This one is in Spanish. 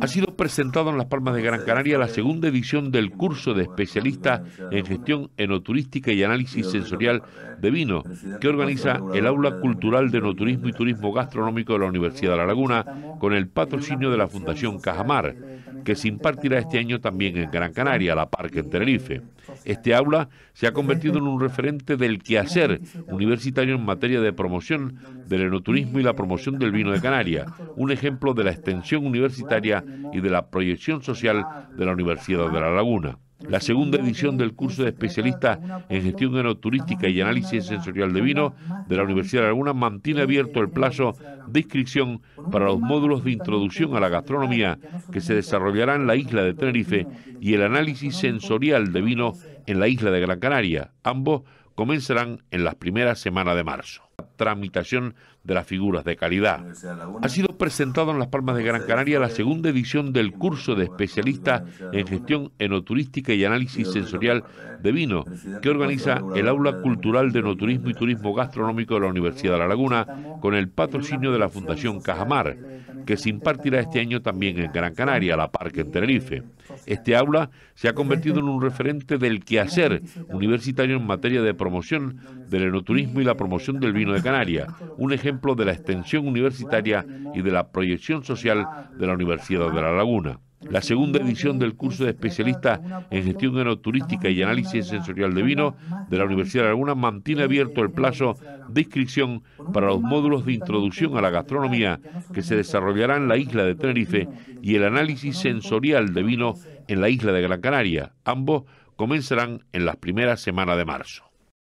ha sido presentado en Las Palmas de Gran Canaria la segunda edición del curso de especialista en gestión enoturística y análisis sensorial de vino, que organiza el Aula Cultural de Enoturismo y Turismo Gastronómico de la Universidad de La Laguna, con el patrocinio de la Fundación Cajamar, que se impartirá este año también en Gran Canaria, la parque en Tenerife. Este aula se ha convertido en un referente del quehacer universitario en materia de promoción del enoturismo y la promoción del vino de Canaria un ejemplo de la extensión universitaria y de la proyección social de la Universidad de La Laguna. La segunda edición del curso de especialistas en gestión enoturística y análisis sensorial de vino de la Universidad de La Laguna mantiene abierto el plazo de inscripción para los módulos de introducción a la gastronomía que se desarrollarán en la isla de Tenerife y el análisis sensorial de vino en la isla de Gran Canaria, ambos comenzarán en las primeras semanas de marzo. tramitación de las figuras de calidad. Ha sido presentado en Las Palmas de Gran Canaria la segunda edición del curso de especialistas en gestión enoturística y análisis sensorial de vino, que organiza el Aula Cultural de Enoturismo y Turismo Gastronómico de la Universidad de La Laguna con el patrocinio de la Fundación Cajamar que se impartirá este año también en Gran Canaria, la parque en Tenerife. Este aula se ha convertido en un referente del quehacer universitario en materia de promoción del enoturismo y la promoción del vino de Canarias, un ejemplo de la extensión universitaria y de la proyección social de la Universidad de La Laguna. La segunda edición del curso de especialista en gestión enoturística y análisis sensorial de vino de la Universidad de Laguna mantiene abierto el plazo de inscripción para los módulos de introducción a la gastronomía que se desarrollarán en la isla de Tenerife y el análisis sensorial de vino en la isla de Gran Canaria. Ambos comenzarán en las primeras semanas de marzo.